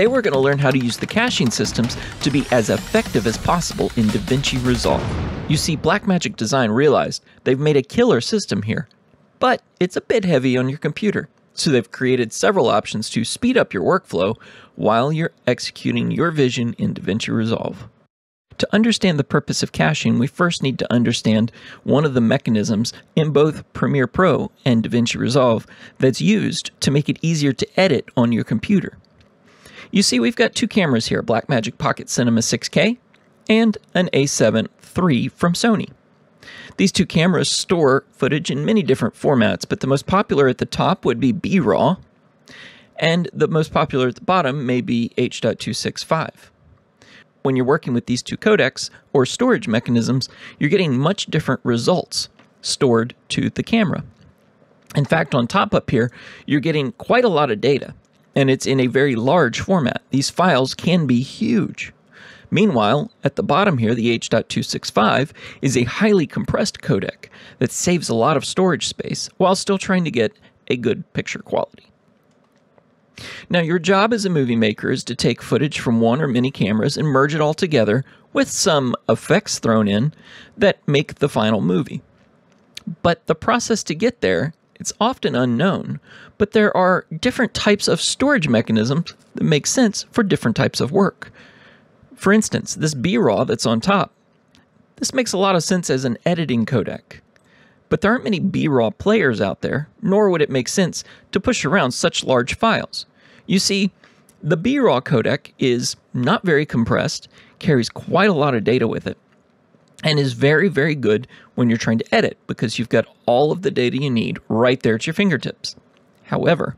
Today we're going to learn how to use the caching systems to be as effective as possible in DaVinci Resolve. You see, Blackmagic Design realized they've made a killer system here, but it's a bit heavy on your computer. So they've created several options to speed up your workflow while you're executing your vision in DaVinci Resolve. To understand the purpose of caching, we first need to understand one of the mechanisms in both Premiere Pro and DaVinci Resolve that's used to make it easier to edit on your computer. You see, we've got two cameras here, Blackmagic Pocket Cinema 6K and an A7 III from Sony. These two cameras store footage in many different formats, but the most popular at the top would be B-RAW, and the most popular at the bottom may be H.265. When you're working with these two codecs, or storage mechanisms, you're getting much different results stored to the camera. In fact, on top up here, you're getting quite a lot of data and it's in a very large format. These files can be huge. Meanwhile, at the bottom here, the H.265 is a highly compressed codec that saves a lot of storage space while still trying to get a good picture quality. Now, your job as a movie maker is to take footage from one or many cameras and merge it all together with some effects thrown in that make the final movie. But the process to get there it's often unknown, but there are different types of storage mechanisms that make sense for different types of work. For instance, this BRAW that's on top. This makes a lot of sense as an editing codec. But there aren't many BRAW players out there, nor would it make sense to push around such large files. You see, the BRAW codec is not very compressed, carries quite a lot of data with it, and is very, very good when you're trying to edit because you've got all of the data you need right there at your fingertips. However,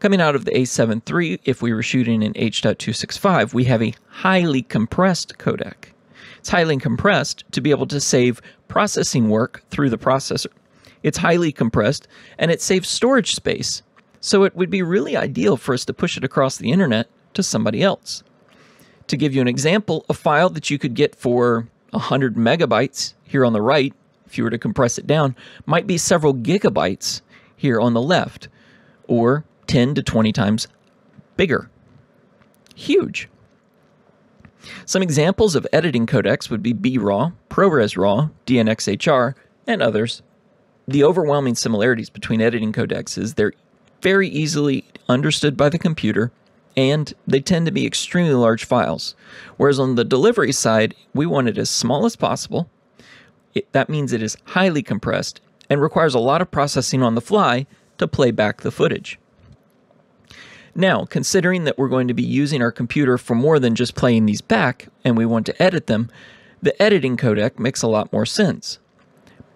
coming out of the A7 III, if we were shooting in H.265, we have a highly compressed codec. It's highly compressed to be able to save processing work through the processor. It's highly compressed and it saves storage space, so it would be really ideal for us to push it across the internet to somebody else. To give you an example, a file that you could get for 100 megabytes here on the right, if you were to compress it down, might be several gigabytes here on the left, or 10 to 20 times bigger. Huge. Some examples of editing codecs would be BRAW, ProRes RAW, DNxHR, and others. The overwhelming similarities between editing codecs is they're very easily understood by the computer and they tend to be extremely large files. Whereas on the delivery side, we want it as small as possible. It, that means it is highly compressed and requires a lot of processing on the fly to play back the footage. Now, considering that we're going to be using our computer for more than just playing these back and we want to edit them, the editing codec makes a lot more sense.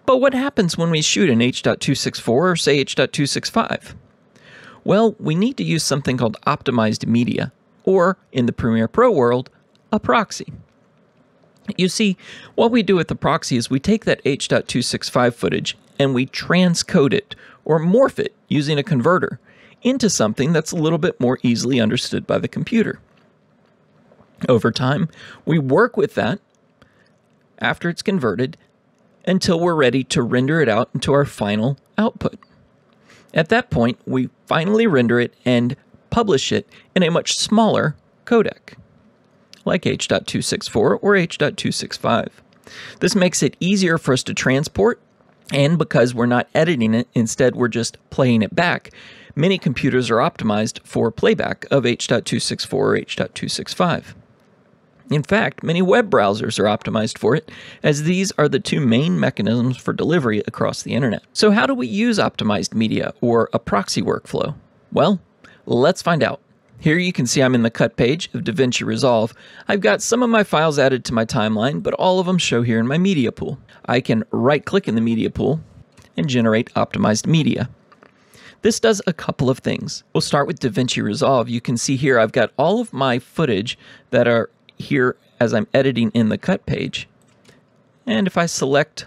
But what happens when we shoot in H.264 or say H.265? Well, we need to use something called optimized media, or in the Premiere Pro world, a proxy. You see, what we do with the proxy is we take that H.265 footage and we transcode it, or morph it using a converter, into something that's a little bit more easily understood by the computer. Over time, we work with that after it's converted until we're ready to render it out into our final output. At that point, we finally render it and publish it in a much smaller codec, like H.264 or H.265. This makes it easier for us to transport, and because we're not editing it, instead we're just playing it back, many computers are optimized for playback of H.264 or H.265. In fact, many web browsers are optimized for it, as these are the two main mechanisms for delivery across the internet. So, how do we use optimized media or a proxy workflow? Well, let's find out. Here you can see I'm in the cut page of DaVinci Resolve. I've got some of my files added to my timeline, but all of them show here in my media pool. I can right click in the media pool and generate optimized media. This does a couple of things. We'll start with DaVinci Resolve. You can see here I've got all of my footage that are here as I'm editing in the cut page. And if I select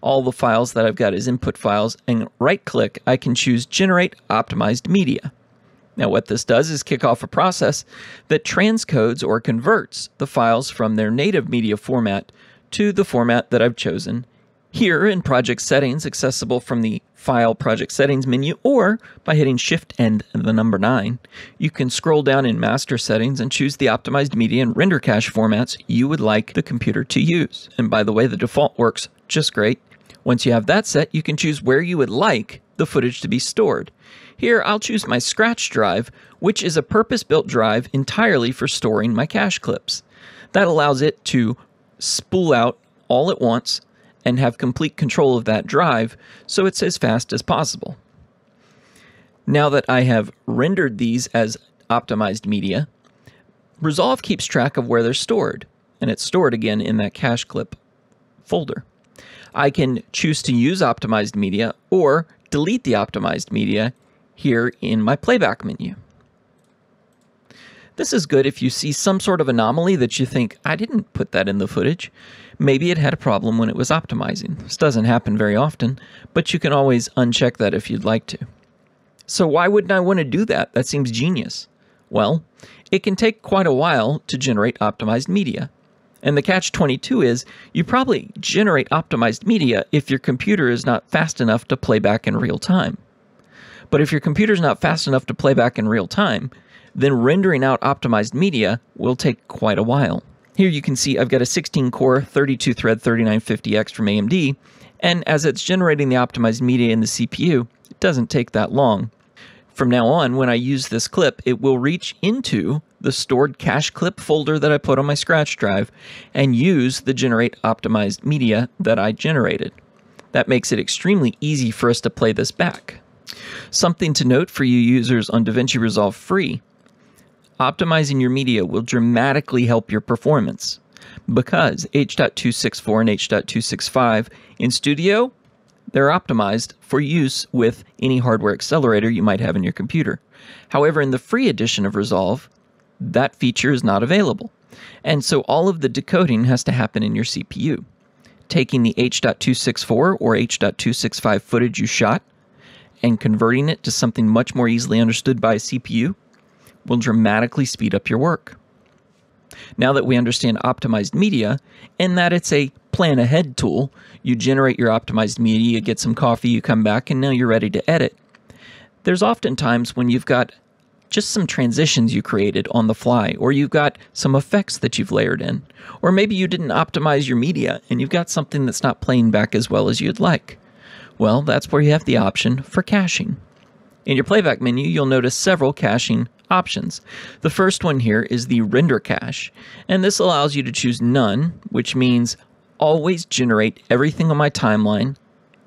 all the files that I've got as input files and right click, I can choose generate optimized media. Now what this does is kick off a process that transcodes or converts the files from their native media format to the format that I've chosen here in project settings, accessible from the File Project Settings menu, or by hitting Shift and the number 9, you can scroll down in Master Settings and choose the optimized media and render cache formats you would like the computer to use. And by the way, the default works just great. Once you have that set, you can choose where you would like the footage to be stored. Here, I'll choose my Scratch drive, which is a purpose-built drive entirely for storing my cache clips. That allows it to spool out all at once and have complete control of that drive so it's as fast as possible. Now that I have rendered these as optimized media, Resolve keeps track of where they're stored, and it's stored again in that cache clip folder. I can choose to use optimized media or delete the optimized media here in my playback menu. This is good if you see some sort of anomaly that you think, I didn't put that in the footage. Maybe it had a problem when it was optimizing. This doesn't happen very often, but you can always uncheck that if you'd like to. So why wouldn't I want to do that? That seems genius. Well, it can take quite a while to generate optimized media. And the catch 22 is you probably generate optimized media if your computer is not fast enough to play back in real time. But if your computer is not fast enough to play back in real time, then rendering out optimized media will take quite a while. Here you can see I've got a 16 core 32 thread 3950X from AMD, and as it's generating the optimized media in the CPU, it doesn't take that long. From now on, when I use this clip, it will reach into the stored cache clip folder that I put on my scratch drive and use the generate optimized media that I generated. That makes it extremely easy for us to play this back. Something to note for you users on DaVinci Resolve Free optimizing your media will dramatically help your performance because H.264 and H.265 in Studio, they're optimized for use with any hardware accelerator you might have in your computer. However, in the free edition of Resolve, that feature is not available. And so all of the decoding has to happen in your CPU. Taking the H.264 or H.265 footage you shot and converting it to something much more easily understood by a CPU will dramatically speed up your work. Now that we understand optimized media and that it's a plan ahead tool, you generate your optimized media, you get some coffee, you come back, and now you're ready to edit. There's often times when you've got just some transitions you created on the fly, or you've got some effects that you've layered in, or maybe you didn't optimize your media and you've got something that's not playing back as well as you'd like. Well, that's where you have the option for caching. In your playback menu, you'll notice several caching options. The first one here is the render cache, and this allows you to choose none, which means always generate everything on my timeline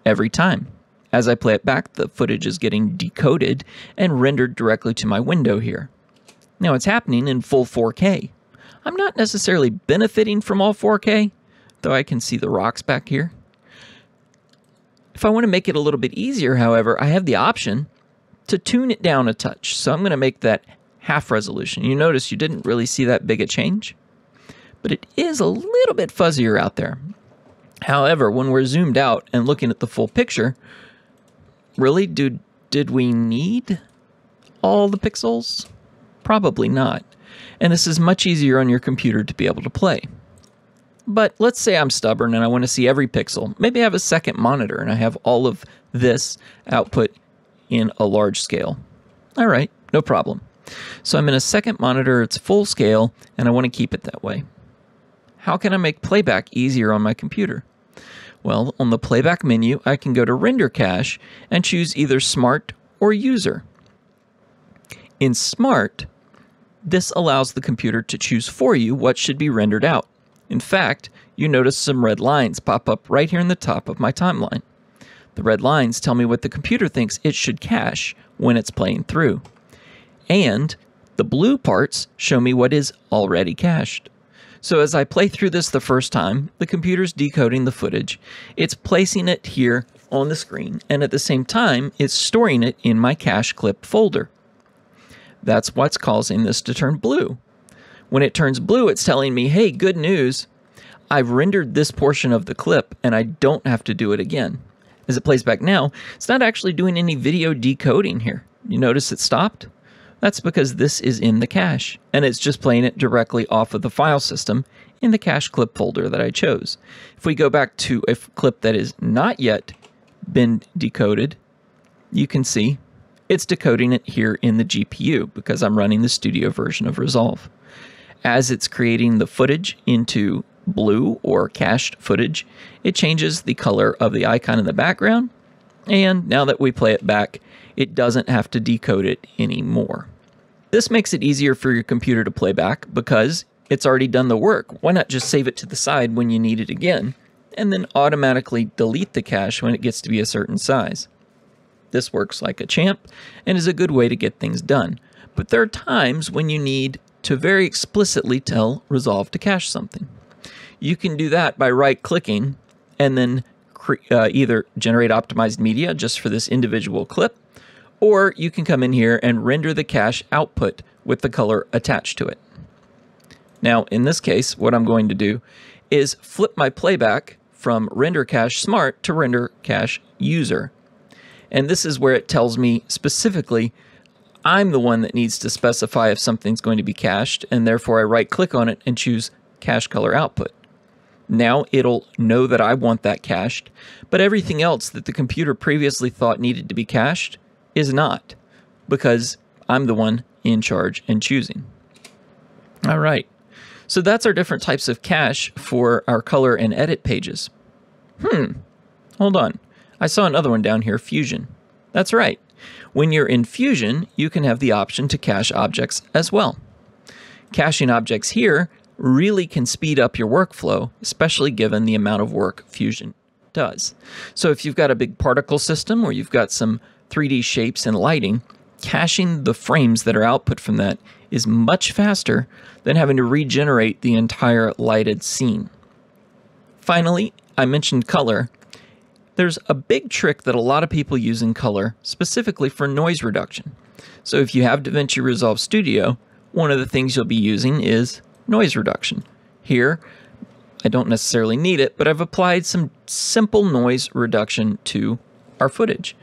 every time. As I play it back, the footage is getting decoded and rendered directly to my window here. Now it's happening in full 4K. I'm not necessarily benefiting from all 4K, though I can see the rocks back here. If I want to make it a little bit easier, however, I have the option to tune it down a touch. So I'm going to make that half resolution. You notice you didn't really see that big a change, but it is a little bit fuzzier out there. However, when we're zoomed out and looking at the full picture, really do did we need all the pixels? Probably not. And this is much easier on your computer to be able to play. But let's say I'm stubborn and I want to see every pixel. Maybe I have a second monitor and I have all of this output in a large scale. All right, no problem. So I'm in a second monitor, it's full scale, and I want to keep it that way. How can I make playback easier on my computer? Well, on the playback menu, I can go to render cache and choose either smart or user. In smart, this allows the computer to choose for you what should be rendered out. In fact, you notice some red lines pop up right here in the top of my timeline. The red lines tell me what the computer thinks it should cache when it's playing through. And the blue parts show me what is already cached. So as I play through this the first time, the computer's decoding the footage. It's placing it here on the screen, and at the same time, it's storing it in my cache clip folder. That's what's causing this to turn blue. When it turns blue, it's telling me, hey, good news, I've rendered this portion of the clip and I don't have to do it again as it plays back now, it's not actually doing any video decoding here. You notice it stopped? That's because this is in the cache, and it's just playing it directly off of the file system in the cache clip folder that I chose. If we go back to a clip that is not yet been decoded, you can see it's decoding it here in the GPU because I'm running the studio version of Resolve. As it's creating the footage into blue or cached footage, it changes the color of the icon in the background. And now that we play it back, it doesn't have to decode it anymore. This makes it easier for your computer to play back because it's already done the work. Why not just save it to the side when you need it again, and then automatically delete the cache when it gets to be a certain size? This works like a champ and is a good way to get things done. But there are times when you need to very explicitly tell Resolve to cache something. You can do that by right clicking and then uh, either generate optimized media just for this individual clip, or you can come in here and render the cache output with the color attached to it. Now, in this case, what I'm going to do is flip my playback from render cache smart to render cache user. And this is where it tells me specifically I'm the one that needs to specify if something's going to be cached, and therefore I right click on it and choose cache color output. Now it'll know that I want that cached, but everything else that the computer previously thought needed to be cached is not, because I'm the one in charge and choosing. All right, so that's our different types of cache for our color and edit pages. Hmm, hold on. I saw another one down here, Fusion. That's right. When you're in Fusion, you can have the option to cache objects as well. Caching objects here really can speed up your workflow, especially given the amount of work Fusion does. So if you've got a big particle system or you've got some 3D shapes and lighting, caching the frames that are output from that is much faster than having to regenerate the entire lighted scene. Finally, I mentioned color. There's a big trick that a lot of people use in color, specifically for noise reduction. So if you have DaVinci Resolve Studio, one of the things you'll be using is noise reduction. Here, I don't necessarily need it, but I've applied some simple noise reduction to our footage.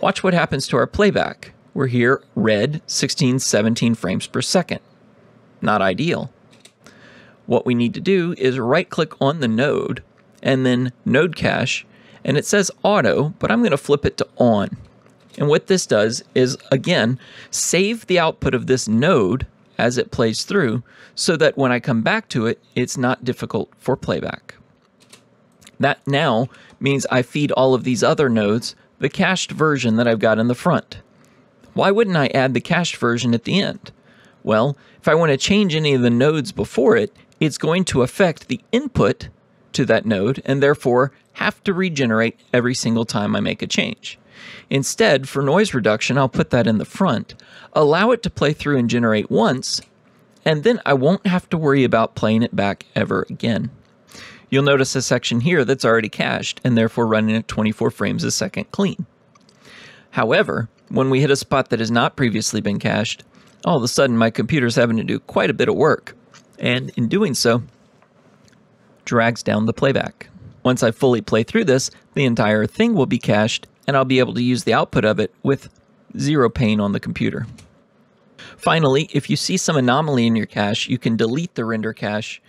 Watch what happens to our playback. We're here red 16, 17 frames per second. Not ideal. What we need to do is right click on the node and then node cache and it says auto, but I'm gonna flip it to on. And what this does is again, save the output of this node as it plays through so that when I come back to it, it's not difficult for playback. That now means I feed all of these other nodes the cached version that I've got in the front. Why wouldn't I add the cached version at the end? Well, if I want to change any of the nodes before it, it's going to affect the input to that node and therefore have to regenerate every single time I make a change. Instead, for noise reduction, I'll put that in the front, allow it to play through and generate once, and then I won't have to worry about playing it back ever again. You'll notice a section here that's already cached and therefore running at 24 frames a second clean. However, when we hit a spot that has not previously been cached, all of a sudden my computer's having to do quite a bit of work, and in doing so, drags down the playback. Once I fully play through this, the entire thing will be cached and I'll be able to use the output of it with zero pain on the computer. Finally, if you see some anomaly in your cache, you can delete the render cache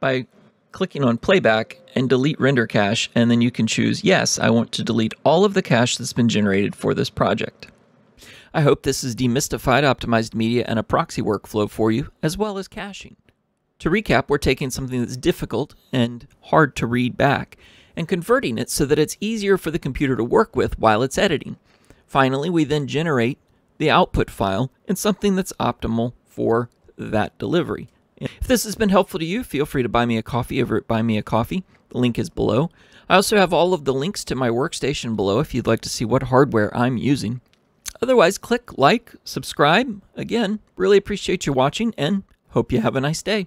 by clicking on playback and delete render cache, and then you can choose, yes, I want to delete all of the cache that's been generated for this project. I hope this has demystified optimized media and a proxy workflow for you, as well as caching. To recap, we're taking something that's difficult and hard to read back and converting it so that it's easier for the computer to work with while it's editing. Finally, we then generate the output file in something that's optimal for that delivery. If this has been helpful to you, feel free to buy me a coffee over at Buy Me a Coffee. The link is below. I also have all of the links to my workstation below if you'd like to see what hardware I'm using. Otherwise, click like, subscribe. Again, really appreciate you watching and hope you have a nice day.